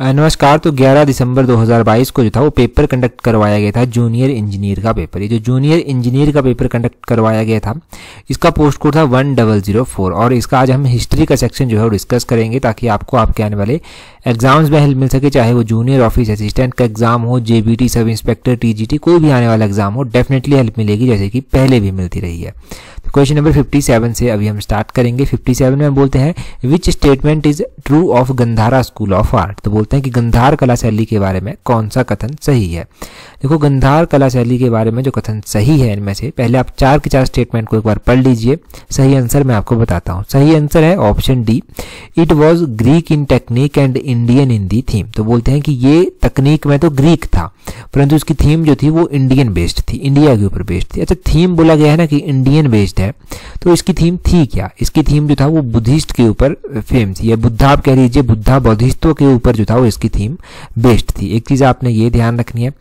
नमस्कार तो 11 दिसंबर 2022 को जो था वो पेपर कंडक्ट करवाया गया था जूनियर इंजीनियर का पेपर ये जो जूनियर इंजीनियर का पेपर कंडक्ट करवाया गया था इसका पोस्ट कोड था वन डबल जीरो फोर और इसका आज हम हिस्ट्री का सेक्शन जो है वो डिस्कस करेंगे ताकि आपको आपके आने वाले एग्जाम्स में हेल्प मिल सके चाहे वो जूनियर ऑफिस असिस्टेंट का एग्जाम हो जेबीटी सब इंस्पेक्टर टी कोई भी आने वाला एग्जाम हो डेफिनेटली हेल्प मिलेगी जैसे कि पहले भी मिलती रही है क्वेश्चन नंबर 57 से अभी हम स्टार्ट करेंगे 57 में हम बोलते हैं which statement is true of Gandhara school of art तो बोलते हैं कि गंधार कला शैली के बारे में कौन सा कथन सही है देखो गंधार कला शैली के बारे में जो कथन सही है इनमें से पहले आप चार के चार स्टेटमेंट को एक बार पढ़ लीजिए सही आंसर मैं आपको बताता हूँ सही आंसर है option D it was Greek in technique and Indian in the theme तो बोलते हैं कि ये तकनीक में तो ग्रीक था परंतु उसकी थीम जो थी वो इंडियन बेस्ड थी इंडिया के ऊपर बेस्ड थी अच्छा थीम बोला गया है ना कि इंडियन बेस्ड बुद्धिस्ट है तो इसकी थीम थी क्या इसकी थीम जो था वो बुद्धिस्ट के ऊपर फेम थी या बुद्धा आप कह लीजिए बुद्धा बौद्धिस्टों के ऊपर जो था वो इसकी थीम बेस्ट थी एक चीज़ आपने ये ध्यान रखनी है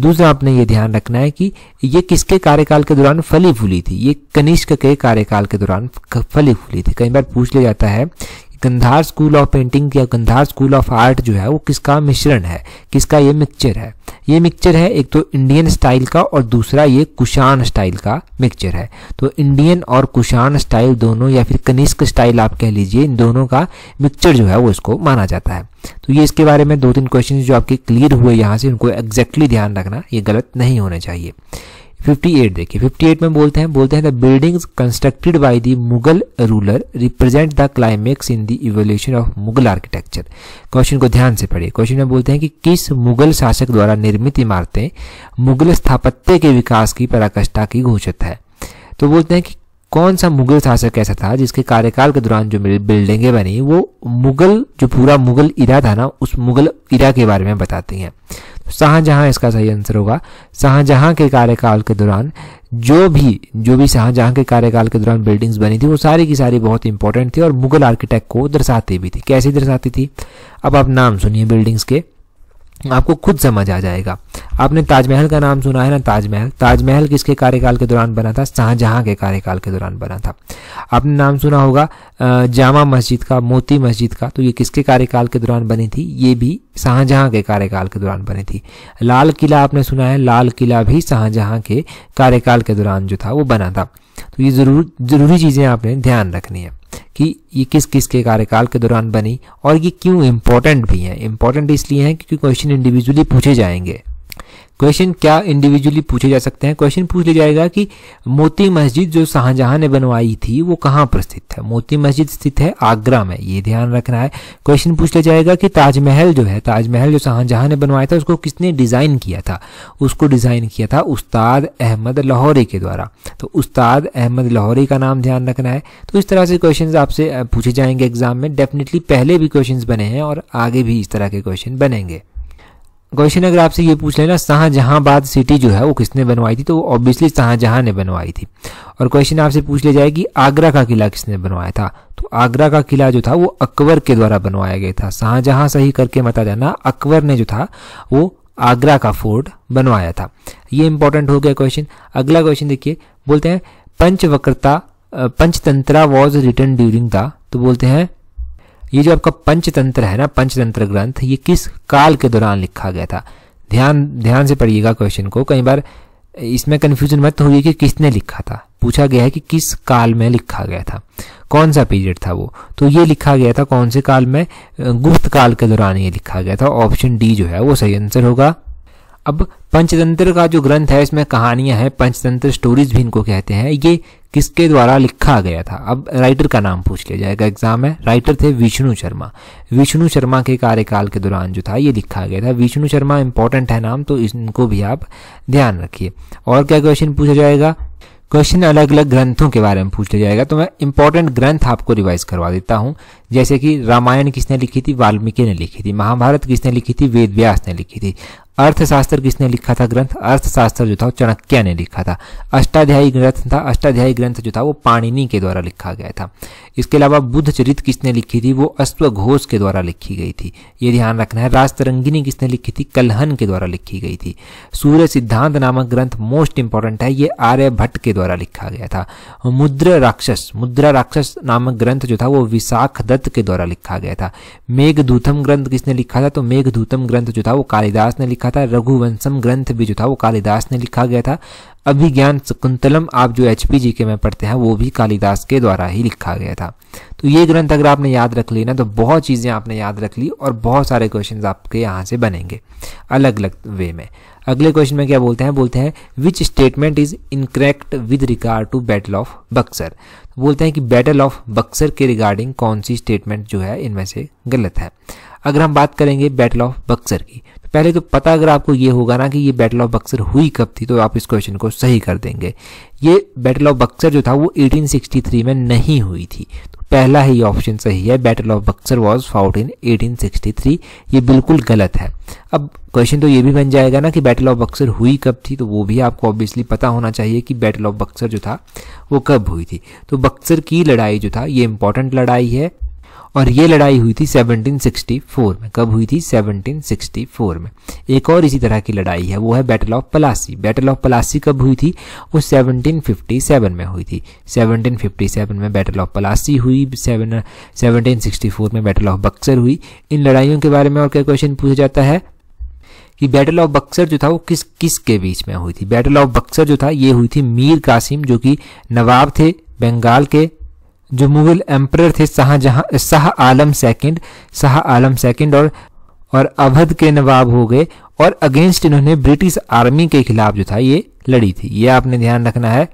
दूसरा आपने ये ध्यान रखना है कि ये किसके कार्यकाल के दौरान फली फूली थी ये कनिष्क के कार्यकाल के दौरान फली फूली थी कई बार पूछ लिया जाता है गंधार स्कूल ऑफ पेंटिंग या गंधार स्कूल ऑफ आर्ट जो है वो किसका मिश्रण है किसका ये मिक्सचर है ये मिक्सचर है एक तो इंडियन स्टाइल का और दूसरा ये कुशान स्टाइल का मिक्सचर है तो इंडियन और कुशान स्टाइल दोनों या फिर कनिष्क स्टाइल आप कह लीजिए इन दोनों का मिक्सचर जो है वो इसको माना जाता है तो ये इसके बारे में दो तीन क्वेश्चन जो आपके क्लियर हुए यहाँ से उनको एग्जैक्टली ध्यान रखना ये गलत नहीं होने चाहिए 58 देखिए 58 में बोलते हैं बोलते हैं the building constructed by the Mughal ruler represent the climax in the evolution of Mughal architecture question को ध्यान से पढ़िए क्वेश्चन में बोलते हैं कि किस मुगल शासक द्वारा निर्मित इमारतें मुगल स्थापत्य के विकास की पराकाष्ठा की घोषित है तो बोलते हैं कि कौन सा मुगल शासक ऐसा था जिसके कार्यकाल के दौरान जो बिल्डिंगे बनी वो मुगल जो पूरा मुगल इरा था ना उस मुगल इरा के बारे में बताती हैं शाहजहां इसका सही आंसर होगा शाहजहां के कार्यकाल के दौरान जो भी जो भी शाहजहां के कार्यकाल के दौरान बिल्डिंग्स बनी थी वो सारी की सारी बहुत इंपॉर्टेंट थी और मुगल आर्किटेक्ट को दर्शाती भी थी कैसे दर्शाती थी अब आप नाम सुनिए बिल्डिंग्स के आपको खुद समझ आ जाएगा आपने ताजमहल का नाम सुना है ना ताजमहल ताजमहल किसके कार्यकाल के दौरान बना था शाहजहां के कार्यकाल के दौरान बना था आपने नाम सुना होगा जामा मस्जिद का मोती मस्जिद का तो ये किसके कार्यकाल के दौरान बनी थी ये भी शाहजहां के कार्यकाल के दौरान बनी थी लाल किला आपने सुना है लाल किला भी शाहजहां के कार्यकाल के दौरान जो था वो बना था तो ये जरूर जरूरी चीज़ें आपने ध्यान रखनी है कि ये किस किस के कार्यकाल के दौरान बनी और ये क्यों इम्पोर्टेंट भी हैं इम्पोर्टेंट इसलिए हैं क्योंकि क्वेश्चन इंडिविजुअली पूछे जाएंगे क्वेश्चन क्या इंडिविजुअली पूछे जा सकते हैं क्वेश्चन पूछ लिया जाएगा कि मोती मस्जिद जो शाहजहां ने बनवाई थी वो कहाँ पर स्थित है मोती मस्जिद स्थित है आगरा में ये ध्यान रखना है क्वेश्चन पूछ लिया जाएगा कि ताजमहल जो है ताजमहल जो शाहजहां ने बनवाया था उसको किसने डिजाइन किया था उसको डिजाइन किया था उस्ताद अहमद लाहौरी के द्वारा तो उस्ताद अहमद लाहौरी का नाम ध्यान रखना है तो इस तरह से क्वेश्चन आपसे पूछे जाएंगे एग्जाम में डेफिनेटली पहले भी क्वेश्चन बने हैं और आगे भी इस तरह के क्वेश्चन बनेंगे क्वेश्चन अगर आपसे ये पूछ लेना शाहजहांबाद सिटी जो है वो किसने बनवाई थी तो ऑब्वियसली शाहजहां ने बनवाई थी और क्वेश्चन आपसे पूछ लिया जाए कि आगरा का किला किसने बनवाया था तो आगरा का किला जो था वो अकबर के द्वारा बनवाया गया था शाहजहां सही करके मता जाना अकबर ने जो था वो आगरा का फोर्ट बनवाया था ये इंपॉर्टेंट हो गया क्वेश्चन अगला क्वेश्चन देखिए बोलते हैं पंचवक्रता Panchatantra was written during the तो बोलते हैं ये जो आपका पंचतंत्र है ना पंचतंत्र ग्रंथ ये किस काल के दौरान लिखा गया था ध्यान ध्यान से पढ़िएगा क्वेश्चन को कई बार इसमें कन्फ्यूजन मत होगी कि किसने लिखा था पूछा गया है कि किस काल में लिखा गया था कौन सा पीरियड था वो तो ये लिखा गया था कौन से काल में गुप्त काल के दौरान ये लिखा गया था ऑप्शन डी जो है वो सही आंसर होगा अब पंचतंत्र का जो ग्रंथ है इसमें कहानियां हैं पंचतंत्र स्टोरीज भी इनको कहते हैं ये किसके द्वारा लिखा गया था अब राइटर का नाम पूछ लिया जाएगा एग्जाम में राइटर थे विष्णु शर्मा विष्णु शर्मा के कार्यकाल के दौरान जो था ये लिखा गया था विष्णु शर्मा इंपॉर्टेंट है नाम तो इनको भी आप ध्यान रखिए और क्या क्वेश्चन पूछा जाएगा क्वेश्चन अलग अलग ग्रंथों के बारे में पूछ लिया जाएगा तो मैं इंपॉर्टेंट ग्रंथ आपको रिवाइज करवा देता हूँ जैसे कि रामायण किसने लिखी थी वाल्मीकि ने लिखी थी महाभारत किसने लिखी थी वेद व्यास ने लिखी थी अर्थशास्त्र किसने लिखा था ग्रंथ अर्थशास्त्र जो था चाणक्य ने लिखा था अष्टाध्यायी ग्रंथ था अष्टाध्यायी ग्रंथ जो था वो पाणिनि के द्वारा लिखा गया था इसके अलावा बुद्ध चरित किसने लिखी थी वो अश्वघोष के द्वारा लिखी गई थी ये ध्यान रखना है राष्ट्रंगिनी किसने लिखी थी कलहन के द्वारा लिखी गई थी सूर्य सिद्धांत नामक ग्रंथ मोस्ट इंपॉर्टेंट है ये आर्यभट्ट के द्वारा लिखा गया था मुद्रा राक्षस मुद्रा राक्षस नामक ग्रंथ जो था वो विशाख भारत के द्वारा लिखा गया था मेघदूतम ग्रंथ किसने लिखा था तो मेघदूतम ग्रंथ जो था वो कालिदास ने लिखा था रघुवंशम ग्रंथ भी जो था वो कालिदास ने लिखा गया था अभिज्ञान शकुंतलम आप जो एच जी के में पढ़ते हैं वो भी कालिदास के द्वारा ही लिखा गया था तो ये ग्रंथ अगर आपने याद रख लिए ना तो बहुत चीज़ें आपने याद रख ली और बहुत सारे क्वेश्चन आपके यहाँ से बनेंगे अलग अलग वे में अगले क्वेश्चन में क्या बोलते हैं बोलते हैं which statement is incorrect with regard to battle of Buxar बोलते हैं कि बैटल ऑफ बक्सर के रिगार्डिंग कौन सी स्टेटमेंट जो है इनमें से गलत है अगर हम बात करेंगे बैटल ऑफ बक्सर की तो पहले तो पता अगर आपको ये होगा ना कि ये बैटल ऑफ बक्सर हुई कब थी तो आप इस क्वेश्चन को सही कर देंगे ये बैटल ऑफ बक्सर जो था वो 1863 में नहीं हुई थी पहला ही ऑप्शन सही है battle of Buxar was fought in 1863 ये बिल्कुल गलत है अब क्वेश्चन तो ये भी बन जाएगा ना कि बैटल ऑफ बक्सर हुई कब थी तो वो भी आपको ऑब्वियसली पता होना चाहिए कि बैटल ऑफ बक्सर जो था वो कब हुई थी तो बक्सर की लड़ाई जो था ये इंपॉर्टेंट लड़ाई है और ये लड़ाई हुई थी 1764 में कब हुई थी 1764 में एक और इसी तरह की लड़ाई है वो है battle of Plassey battle of Plassey कब हुई थी वो 1757 में हुई थी 1757 में बैटल ऑफ पलासी हुई 7, 1764 में बैटल ऑफ बक्सर हुई इन लड़ाइयों के बारे में और क्या क्वेश्चन पूछा जाता है कि बैटल ऑफ बक्सर जो था वो किस किस के बीच में हुई थी बैटल ऑफ बक्सर जो था ये हुई थी मीर कासिम जो कि नवाब थे बंगाल के जो मुगल एम्पर थे शाहजहां शाह आलम सेकंड शाह आलम सेकंड और और अवध के नवाब हो गए और अगेंस्ट इन्होंने ब्रिटिश आर्मी के खिलाफ जो था ये लड़ी थी ये आपने ध्यान रखना है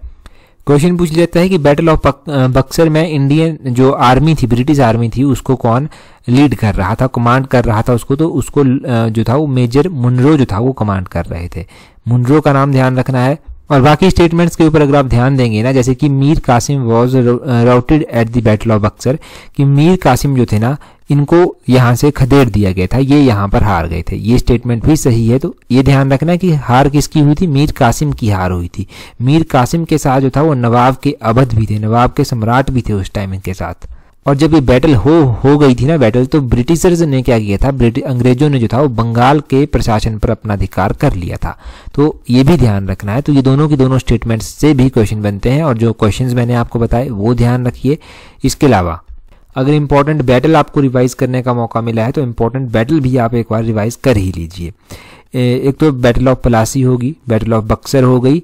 क्वेश्चन पूछ लेता है कि बैटल ऑफ बक्सर में इंडियन जो आर्मी थी ब्रिटिश आर्मी थी उसको कौन लीड कर रहा था कमांड कर रहा था उसको तो उसको जो था वो मेजर मुनरो जो था वो कमांड कर रहे थे मुनरो का नाम ध्यान रखना है और बाकी स्टेटमेंट्स के ऊपर अगर आप ध्यान देंगे ना जैसे कि Mir Qasim was routed at the battle of Buxar कि मीर कासिम जो थे ना इनको यहाँ से खदेड़ दिया गया था ये यहाँ पर हार गए थे ये स्टेटमेंट भी सही है तो ये ध्यान रखना कि हार किसकी हुई थी मीर कासिम की हार हुई थी मीर कासिम के साथ जो था वो नवाब के अवध भी थे नवाब के सम्राट भी थे उस टाइम इनके साथ और जब ये बैटल हो हो गई थी ना बैटल तो ब्रिटिशर्स ने क्या किया था ब्रिटिश अंग्रेजों ने जो था वो बंगाल के प्रशासन पर अपना अधिकार कर लिया था तो ये भी ध्यान रखना है तो ये दोनों की दोनों स्टेटमेंट्स से भी क्वेश्चन बनते हैं और जो क्वेश्चंस मैंने आपको बताए वो ध्यान रखिए इसके अलावा अगर इंपॉर्टेंट बैटल आपको रिवाइज करने का मौका मिला है तो इम्पोर्टेंट बैटल भी आप एक बार रिवाइज कर ही लीजिए एक तो बैटल ऑफ पलासी होगी बैटल ऑफ बक्सर हो गई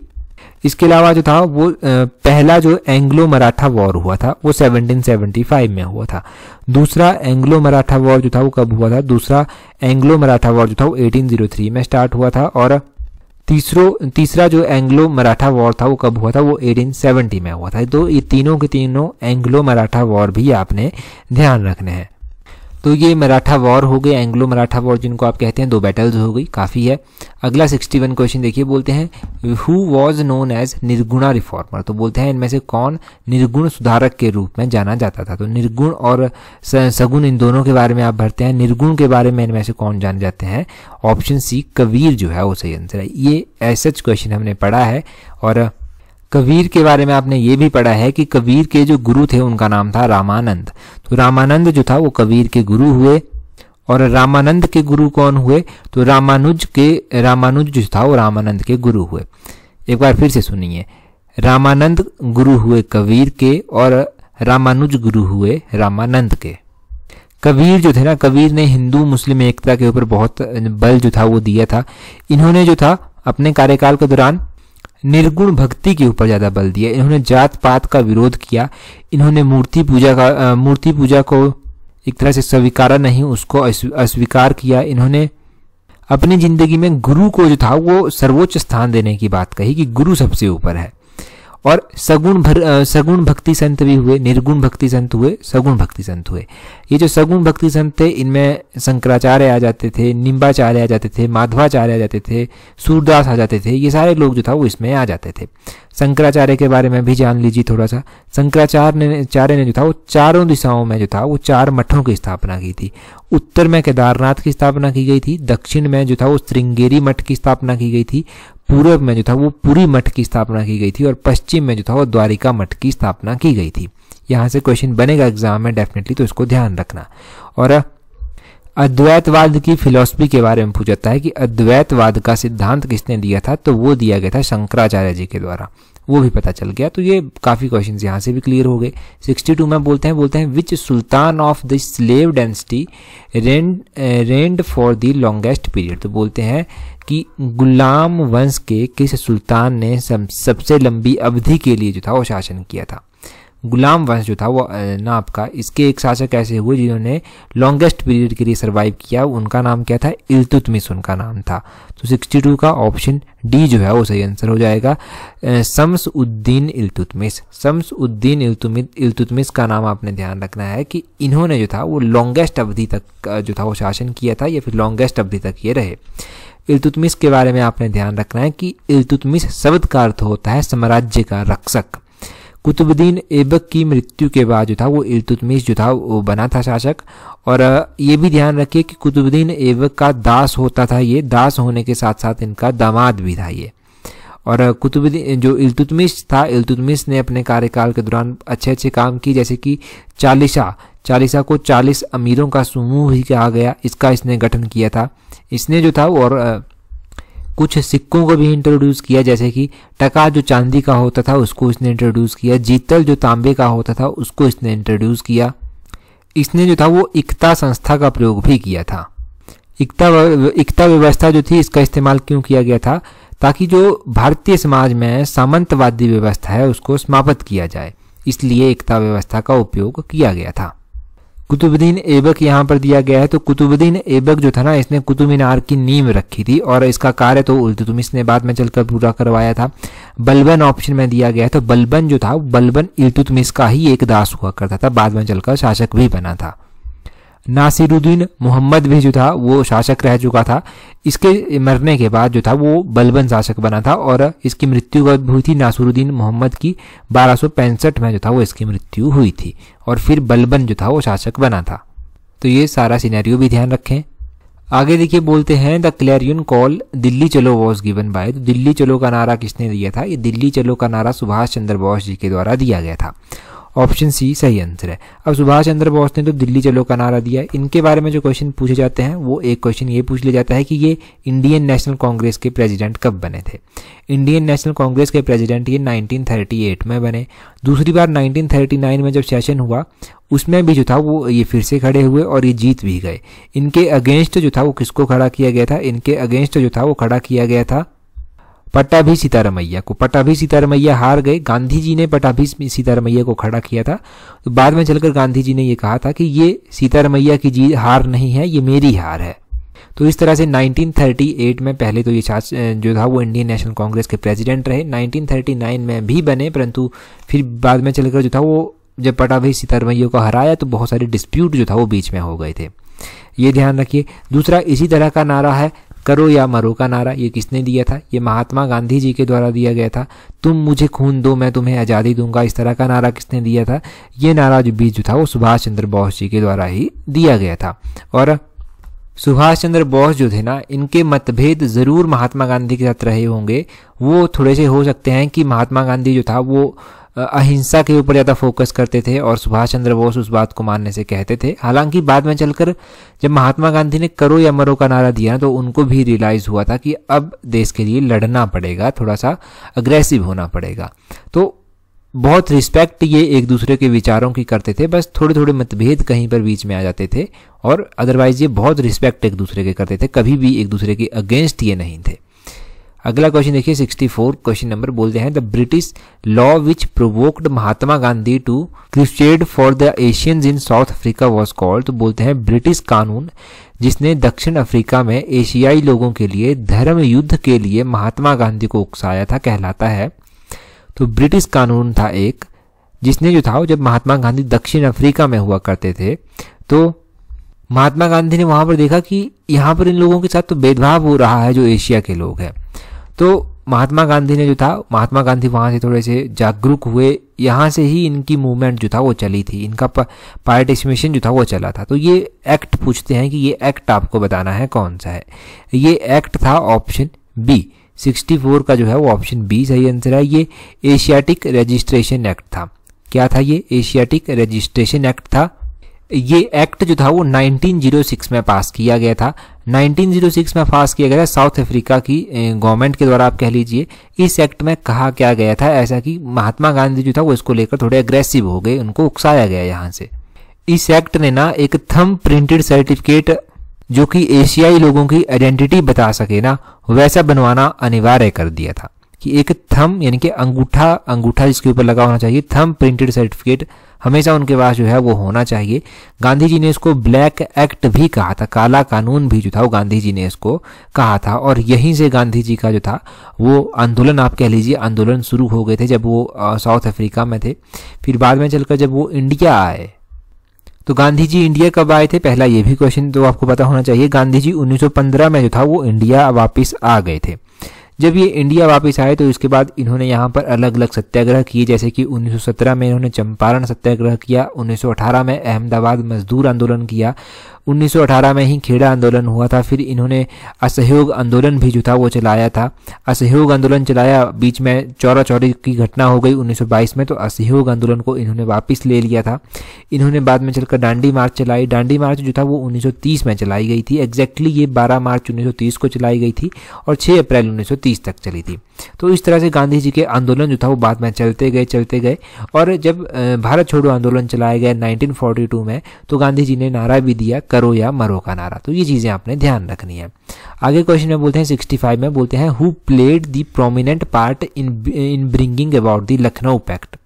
इसके अलावा जो था वो पहला जो एंग्लो मराठा वॉर हुआ था वो 1775 में हुआ था दूसरा एंग्लो मराठा वॉर जो था वो कब हुआ था दूसरा एंग्लो मराठा वॉर जो था वो 1803 में स्टार्ट हुआ था और तीसरो तीसरा जो एंग्लो मराठा वॉर था वो कब हुआ था वो 1870 में हुआ था तो ये तीनों के तीनों एंग्लो मराठा वॉर भी आपने ध्यान रखने हैं तो ये मराठा वॉर हो गई एंग्लो मराठा वॉर जिनको आप कहते हैं दो बैटल्स हो गई काफ़ी है अगला सिक्सटी वन क्वेश्चन देखिए बोलते हैं हु वॉज नोन एज निर्गुणा रिफॉर्मर तो बोलते हैं इनमें से कौन निर्गुण सुधारक के रूप में जाना जाता था तो निर्गुण और सगुण इन दोनों के बारे में आप भरते हैं निर्गुण के बारे में इनमें से कौन जाने जाते हैं ऑप्शन सी कबीर जो है वो सही आंसर है ये ऐसा क्वेश्चन हमने पढ़ा है और कबीर के बारे में आपने ये भी पढ़ा है कि कबीर के जो गुरु थे उनका नाम था रामानंद तो रामानंद जो था वो कबीर के गुरु हुए और रामानंद के गुरु कौन हुए तो रामानुज के रामानुज जो था वो रामानंद के गुरु हुए एक बार फिर से सुनिए रामानंद गुरु हुए कबीर के और रामानुज गुरु हुए रामानंद के कबीर जो थे ना कबीर ने हिंदू मुस्लिम एकता के ऊपर बहुत बल जो था वो दिया था इन्होंने जो था अपने कार्यकाल के दौरान निर्गुण भक्ति के ऊपर ज्यादा बल दिया इन्होंने जात पात का विरोध किया इन्होंने मूर्ति पूजा का मूर्ति पूजा को एक तरह से स्वीकारा नहीं उसको अस्वीकार किया इन्होंने अपनी जिंदगी में गुरु को जो था वो सर्वोच्च स्थान देने की बात कही कि गुरु सबसे ऊपर है और सगुण भर सगुण भक्ति संत भी हुए निर्गुण भक्ति संत हुए सगुण भक्ति संत हुए ये जो सगुण भक्ति संत थे इनमें शंकराचार्य आ जाते थे निम्बाचार्य आ जाते थे माधवाचार्य आ जाते थे सूरदास आ जाते थे ये सारे लोग जो था वो इसमें आ जाते थे शंकराचार्य के बारे में भी जान लीजिए थोड़ा सा शंकराचार्य ने चार्य ने जो था वो चारों दिशाओं में जो था वो चार मठों की स्थापना की थी उत्तर में केदारनाथ की स्थापना की गई थी दक्षिण में जो था वो श्रृंगेरी मठ की स्थापना की गई थी पूर्व में जो था वो पूरी मठ की स्थापना की गई थी और पश्चिम में जो था वो द्वारिका मठ की स्थापना की गई थी यहाँ से क्वेश्चन बनेगा एग्जाम में डेफिनेटली तो इसको ध्यान रखना और अद्वैतवाद की फिलॉसफी के बारे में पूछा जाता है कि अद्वैतवाद का सिद्धांत किसने दिया था तो वो दिया गया था शंकराचार्य जी के द्वारा वो भी पता चल गया तो ये काफ़ी क्वेश्चन यहाँ से भी क्लियर हो गए 62 में बोलते हैं बोलते हैं which sultan of the slave dynasty reigned reigned for the longest period तो बोलते हैं कि गुलाम वंश के किस सुल्तान ने सबसे लंबी अवधि के लिए जो था वो शासन किया था गुलाम वंश जो था वो ना आपका इसके एक शासक ऐसे हुए जिन्होंने लॉन्गेस्ट पीरियड के लिए सर्वाइव किया उनका नाम क्या था इलतुतमिस उनका नाम था तो 62 का ऑप्शन डी जो है वो सही आंसर हो जाएगा शम्स उद्दीन इलतुतमिस शम्स उद्दीन इलतुतमिस का नाम आपने ध्यान रखना है कि इन्होंने जो था वो लॉन्गेस्ट अवधि तक जो था वो शासन किया था या फिर लॉन्गेस्ट अवधि तक ये रहे इल्तुतमिस के बारे में आपने ध्यान रखना है कि इलतुतमिश शब्द का अर्थ होता है साम्राज्य का रक्षक कुतुबुद्दीन ऐबक की मृत्यु के बाद जो था वो इल्तुतमिश जो था वो बना था शासक और ये भी ध्यान रखिए कि कुतुबुद्दीन ऐबक का दास होता था ये दास होने के साथ साथ इनका दामाद भी था ये और कुतुबुद्दीन जो इल्तुतमिश था इल्तुतमिश ने अपने कार्यकाल के दौरान अच्छे अच्छे काम किए जैसे कि चालीसा चालीसा को चालीस अमीरों का समूह ही कहा गया इसका इसने गठन किया था इसने जो था और कुछ सिक्कों को भी इंट्रोड्यूस किया जैसे कि टका जो चांदी का होता था उसको इसने इंट्रोड्यूस किया जीतल जो तांबे का होता था उसको इसने इंट्रोड्यूस किया इसने जो था वो एकता संस्था का प्रयोग भी किया था एकता एकता व्यवस्था जो थी इसका इस्तेमाल क्यों किया गया था ताकि जो भारतीय समाज में सामंतवादी व्यवस्था है उसको समाप्त किया जाए इसलिए एकता व्यवस्था का उपयोग किया गया था कुतुबुद्दीन ऐबक यहाँ पर दिया गया है तो कुतुबुद्दीन ऐबक जो था ना इसने कुतुब मीनार की नींव रखी थी और इसका कार्य तो तुम इसने बाद में चलकर पूरा करवाया था बलबन ऑप्शन में दिया गया है तो बलबन जो था बलबन इल्तुतमिस का ही एक दास हुआ करता था बाद में चलकर शासक भी बना था नासिरुद्दीन मोहम्मद भी जो था वो शासक रह चुका था इसके मरने के बाद जो था वो बलबन शासक बना था और इसकी मृत्यु हुई थी नासिरुद्दीन मोहम्मद की बारह में जो था वो इसकी मृत्यु हुई थी और फिर बलबन जो था वो शासक बना था तो ये सारा सीनारियो भी ध्यान रखें आगे देखिए बोलते हैं द क्लैरियन कॉल दिल्ली चलो वॉज गिवन बाय तो दिल्ली चलो का नारा किसने दिया था ये दिल्ली चलो का नारा सुभाष चंद्र बोस जी के द्वारा दिया गया था ऑप्शन सी सही आंसर है अब सुभाष चंद्र बोस ने तो दिल्ली चलो का नारा दिया इनके बारे में जो क्वेश्चन पूछे जाते हैं वो एक क्वेश्चन ये पूछ लिया जाता है कि ये इंडियन नेशनल कांग्रेस के प्रेसिडेंट कब बने थे इंडियन नेशनल कांग्रेस के प्रेसिडेंट ये 1938 में बने दूसरी बार 1939 में जब सेशन हुआ उसमें भी जो था वो ये फिर से खड़े हुए और ये जीत भी गए इनके अगेंस्ट जो था वो किसको खड़ा किया गया था इनके अगेंस्ट जो था वो खड़ा किया गया था पट्टाभी सीतारामैया को पट्टाभी सीतारामैया हार गए गांधी जी ने पट्टाभी सीतारामैया को खड़ा किया था तो बाद में चलकर गांधी जी ने यह कहा था कि ये सीतारामैया की जीत हार नहीं है ये मेरी हार है तो इस तरह से 1938 में पहले तो ये चार्ज जो था वो इंडियन नेशनल कांग्रेस के प्रेसिडेंट रहे 1939 में भी बने परंतु फिर बाद में चलकर जो था वो जब पटाभी सीतारमैया को हराया तो बहुत सारे डिस्प्यूट जो था वो बीच में हो गए थे ये ध्यान रखिए दूसरा इसी तरह का नारा है करो या मरो का नारा ये किसने दिया था ये महात्मा गांधी जी के द्वारा दिया गया था तुम मुझे खून दो मैं तुम्हें आज़ादी दूंगा इस तरह का नारा किसने दिया था ये नारा जो बीज जो था वो सुभाष चंद्र बोस जी के द्वारा ही दिया गया था और सुभाष चंद्र बोस जो थे ना इनके मतभेद ज़रूर महात्मा गांधी के साथ रहे होंगे वो थोड़े से हो सकते हैं कि महात्मा गांधी जो था वो अहिंसा के ऊपर ज़्यादा फोकस करते थे और सुभाष चंद्र बोस उस बात को मानने से कहते थे हालांकि बाद में चलकर जब महात्मा गांधी ने करो या मरो का नारा दिया तो उनको भी रियलाइज हुआ था कि अब देश के लिए लड़ना पड़ेगा थोड़ा सा अग्रेसिव होना पड़ेगा तो बहुत रिस्पेक्ट ये एक दूसरे के विचारों की करते थे बस थोड़े थोड़े मतभेद कहीं पर बीच में आ जाते थे और अदरवाइज ये बहुत रिस्पेक्ट एक दूसरे के करते थे कभी भी एक दूसरे के अगेंस्ट ये नहीं थे अगला क्वेश्चन देखिए 64 क्वेश्चन नंबर बोलते हैं the British law which provoked Mahatma Gandhi to crusade for the Asians in South Africa was called तो बोलते हैं ब्रिटिश कानून जिसने दक्षिण अफ्रीका में एशियाई लोगों के लिए धर्म युद्ध के लिए महात्मा गांधी को उकसाया था कहलाता है तो ब्रिटिश कानून था एक जिसने जो था जब महात्मा गांधी दक्षिण अफ्रीका में हुआ करते थे तो महात्मा गांधी ने वहां पर देखा कि यहाँ पर इन लोगों के साथ तो भेदभाव हो रहा है जो एशिया के लोग हैं तो महात्मा गांधी ने जो था महात्मा गांधी वहाँ से थोड़े से जागरूक हुए यहाँ से ही इनकी मूवमेंट जो था वो चली थी इनका पार्टिसिपेशन जो था वो चला था तो ये एक्ट पूछते हैं कि ये एक्ट आपको बताना है कौन सा है ये एक्ट था ऑप्शन बी 64 का जो है वो ऑप्शन बी सही आंसर है ये एशियाटिक रजिस्ट्रेशन एक्ट था क्या था ये एशियाटिक रजिस्ट्रेशन एक्ट था ये एक्ट जो था वो 1906 में पास किया गया था 1906 में पास किया गया था साउथ अफ्रीका की गवर्नमेंट के द्वारा आप कह लीजिए इस एक्ट में कहा क्या गया था ऐसा कि महात्मा गांधी जो था वो इसको लेकर थोड़े अग्रेसिव हो गए उनको उकसाया गया यहाँ से इस एक्ट ने ना एक थम प्रिंटेड सर्टिफिकेट जो कि एशियाई लोगों की आइडेंटिटी बता सके ना वैसा बनवाना अनिवार्य कर दिया था कि एक थम यानी कि अंगूठा अंगूठा जिसके ऊपर लगा होना चाहिए थम प्रिंटेड सर्टिफिकेट हमेशा उनके पास जो है वो होना चाहिए गांधी जी ने इसको ब्लैक एक्ट भी कहा था काला कानून भी जो था वो गांधी जी ने इसको कहा था और यहीं से गांधी जी का जो था वो आंदोलन आप कह लीजिए आंदोलन शुरू हो गए थे जब वो साउथ अफ्रीका में थे फिर बाद में चलकर जब वो इंडिया आए तो गांधी जी इंडिया कब आए थे पहला ये भी क्वेश्चन तो आपको पता होना चाहिए गांधी जी 1915 में जो था वो इंडिया वापस आ गए थे जब ये इंडिया वापस आए तो इसके बाद इन्होंने यहाँ पर अलग अलग सत्याग्रह किए जैसे कि 1917 में इन्होंने चंपारण सत्याग्रह किया 1918 में अहमदाबाद मजदूर आंदोलन किया 1918 में ही खेड़ा आंदोलन हुआ था फिर इन्होंने असहयोग आंदोलन भी जो था वो चलाया था असहयोग आंदोलन चलाया बीच में चौरा चौरी की घटना हो गई 1922 में तो असहयोग आंदोलन को इन्होंने वापस ले लिया था इन्होंने बाद में चलकर डांडी मार्च चलाई डांडी मार्च जो था वो 1930 में चलाई गई थी एग्जैक्टली ये 12 मार्च 1930 को चलाई गई थी और 6 अप्रैल 1930 1930 तक चली थी तो इस तरह से गांधी जी के आंदोलन जो था वो बाद में चलते गए चलते गए और जब भारत छोड़ो आंदोलन चलाया गया 1942 में तो गांधी जी ने नारा भी दिया करो या मरो का नारा तो ये चीज़ें आपने ध्यान रखनी है आगे क्वेश्चन में बोलते हैं सिक्सटी में बोलते हैं who played the prominent part in in bringing about the Lucknow pact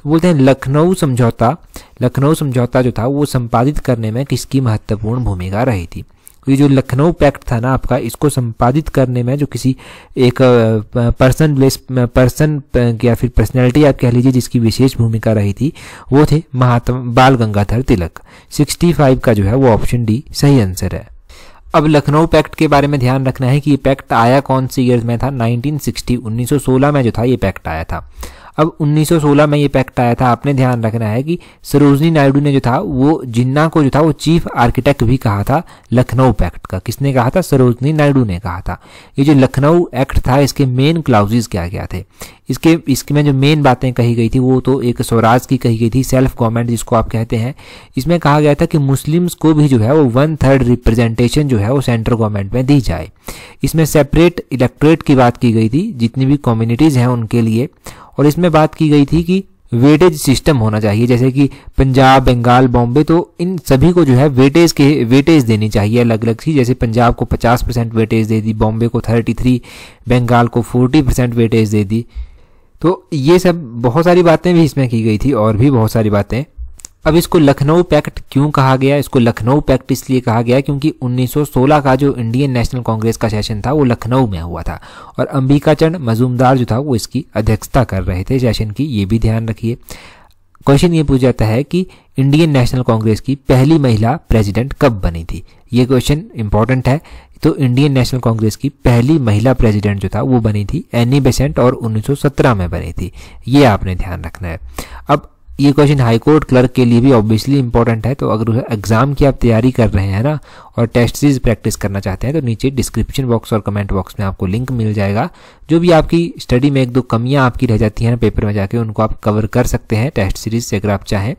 तो बोलते हैं लखनऊ समझौता लखनऊ समझौता जो था वो संपादित करने में किसकी महत्वपूर्ण भूमिका रही थी ये जो लखनऊ पैक्ट था ना आपका इसको संपादित करने में जो किसी एक पर्सन प्लेस पर्सन या फिर पर्सनैलिटी आप कह लीजिए जिसकी विशेष भूमिका रही थी वो थे महात्मा बाल गंगाधर तिलक 65 का जो है वो ऑप्शन डी सही आंसर है अब लखनऊ पैक्ट के बारे में ध्यान रखना है कि ये पैक्ट आया कौन सी ईयर में था 1960 1916 में जो था ये पैक्ट आया था अब 1916 में ये पैक्ट आया था आपने ध्यान रखना है कि सरोजनी नायडू ने जो था वो जिन्ना को जो था वो चीफ आर्किटेक्ट भी कहा था लखनऊ पैक्ट का किसने कहा था सरोजनी नायडू ने कहा था ये जो लखनऊ एक्ट था इसके मेन क्लाउजेज क्या क्या थे इसके इसमें जो मेन बातें कही गई थी वो तो एक स्वराज की कही गई थी सेल्फ गवर्नमेंट जिसको आप कहते हैं इसमें कहा गया था कि मुस्लिम्स को भी जो है वो वन थर्ड रिप्रेजेंटेशन जो है वो सेंट्रल गवर्नमेंट में दी जाए इसमें सेपरेट इलेक्ट्रेट की बात की गई थी जितनी भी कम्युनिटीज़ हैं उनके लिए और इसमें बात की गई थी कि वेटेज सिस्टम होना चाहिए जैसे कि पंजाब बंगाल बॉम्बे तो इन सभी को जो है वेटेज के वेटेज देनी चाहिए अलग अलग सी जैसे पंजाब को 50 परसेंट वेटेज दे दी बॉम्बे को 33 बंगाल को 40 परसेंट वेटेज दे दी तो ये सब बहुत सारी बातें भी इसमें की गई थी और भी बहुत सारी बातें अब इसको लखनऊ पैक्ट क्यों कहा गया इसको लखनऊ पैक्ट इसलिए कहा गया क्योंकि 1916 का जो इंडियन नेशनल कांग्रेस का सेशन था वो लखनऊ में हुआ था और अंबिका चंद मजूमदार जो था वो इसकी अध्यक्षता कर रहे थे सेशन की ये भी ध्यान रखिए क्वेश्चन ये पूछा जाता है कि इंडियन नेशनल कांग्रेस की पहली महिला प्रेसिडेंट कब बनी थी ये क्वेश्चन इंपॉर्टेंट है तो इंडियन नेशनल कांग्रेस की पहली महिला प्रेसिडेंट जो था वो बनी थी एनी बेसेंट और 1917 में बनी थी ये आपने ध्यान रखना है अब ये क्वेश्चन हाईकोर्ट क्लर्क के लिए भी ऑब्वियसली इंपॉर्टेंट है तो अगर एग्जाम की आप तैयारी कर रहे हैं ना और टेस्ट सीरीज प्रैक्टिस करना चाहते हैं तो नीचे डिस्क्रिप्शन बॉक्स और कमेंट बॉक्स में आपको लिंक मिल जाएगा जो भी आपकी स्टडी में एक दो कमियां आपकी रह जाती हैं ना पेपर में जाके उनको आप कवर कर सकते हैं टेस्ट सीरीज से अगर आप चाहें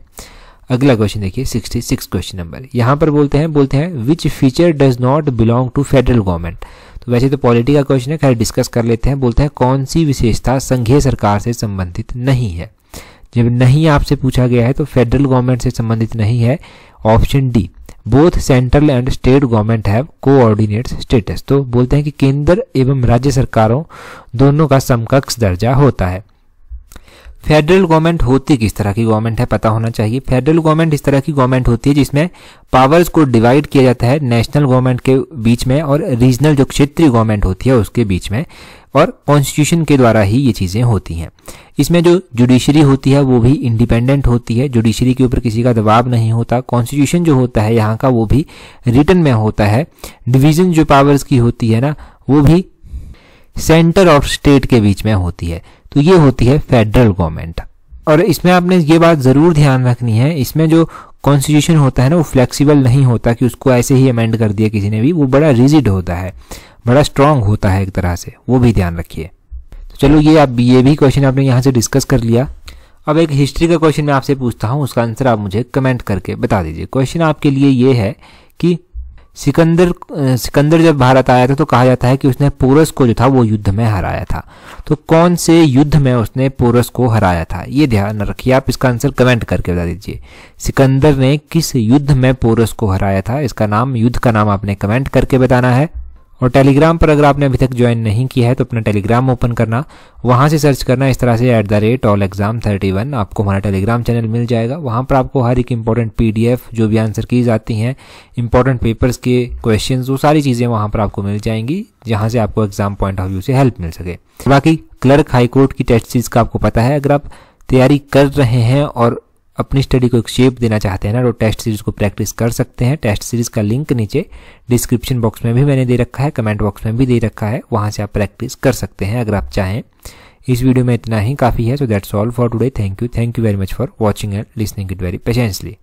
अगला क्वेश्चन देखिए सिक्सटी क्वेश्चन नंबर यहाँ पर बोलते हैं बोलते हैं which feature does not belong to federal government तो वैसे तो पॉलिटी का क्वेश्चन है खैर डिस्कस कर लेते हैं बोलते हैं कौन सी विशेषता संघीय सरकार से संबंधित नहीं है जब नहीं आपसे पूछा गया है तो फेडरल गवर्नमेंट से संबंधित नहीं है option D both central and state government have coordinate status तो बोलते हैं कि केंद्र एवं राज्य सरकारों दोनों का समकक्ष दर्जा होता है फेडरल गवर्नमेंट होती किस तरह की गवर्नमेंट है पता होना चाहिए फेडरल गवर्नमेंट इस तरह की गवर्नमेंट होती है जिसमें पावर्स को डिवाइड किया जाता है नेशनल गवर्नमेंट के बीच में और रीजनल जो क्षेत्रीय गवर्नमेंट होती है उसके बीच में और कॉन्स्टिट्यूशन के द्वारा ही ये चीज़ें होती हैं इसमें जो जुडिशरी होती है वो भी इंडिपेंडेंट होती है जुडिशरी के ऊपर किसी का दबाव नहीं होता कॉन्स्टिट्यूशन जो होता है यहाँ का वो भी रिटर्न में होता है डिविजन जो पावर्स की होती है ना वो भी सेंटर ऑफ स्टेट के बीच में होती है तो ये होती है फेडरल गवर्नमेंट और इसमें आपने ये बात ज़रूर ध्यान रखनी है इसमें जो कॉन्स्टिट्यूशन होता है ना वो फ्लेक्सिबल नहीं होता कि उसको ऐसे ही अमेंड कर दिया किसी ने भी वो बड़ा रिजिड होता है बड़ा स्ट्रांग होता है एक तरह से वो भी ध्यान रखिए तो चलो ये आप ये भी क्वेश्चन आपने यहाँ से डिस्कस कर लिया अब एक हिस्ट्री का क्वेश्चन मैं आपसे पूछता हूँ उसका आंसर आप मुझे कमेंट करके बता दीजिए क्वेश्चन आपके लिए ये है कि सिकंदर सिकंदर जब भारत आया था तो कहा जाता है कि उसने पोरस को जो था वो युद्ध में हराया था तो कौन से युद्ध में उसने पोरस को हराया था ये ध्यान रखिए आप इसका आंसर कमेंट करके बता दीजिए सिकंदर ने किस युद्ध में पोरस को हराया था इसका नाम युद्ध का नाम आपने कमेंट करके बताना है और टेलीग्राम पर अगर आपने अभी तक ज्वाइन नहीं किया है तो अपना टेलीग्राम ओपन करना वहाँ से सर्च करना इस तरह से at the rate all exam thirty one आपको हमारा टेलीग्राम चैनल मिल जाएगा वहाँ पर आपको हर एक इंपॉर्टेंट पीडीएफ जो भी आंसर की जाती हैं इंपॉर्टेंट पेपर्स के क्वेश्चन वो सारी चीज़ें वहाँ पर आपको मिल जाएंगी जहाँ से आपको एग्जाम पॉइंट ऑफ व्यू से हेल्प मिल सके बाकी क्लर्क हाईकोर्ट की टेस्ट सीरीज का आपको पता है अगर आप तैयारी कर रहे हैं और अपनी स्टडी को एक शेप देना चाहते हैं ना तो टेस्ट सीरीज को प्रैक्टिस कर सकते हैं टेस्ट सीरीज का लिंक नीचे डिस्क्रिप्शन बॉक्स में भी मैंने दे रखा है कमेंट बॉक्स में भी दे रखा है वहाँ से आप प्रैक्टिस कर सकते हैं अगर आप चाहें इस वीडियो में इतना ही काफ़ी है so that's all for today thank you thank you very much for watching and listening it very patiently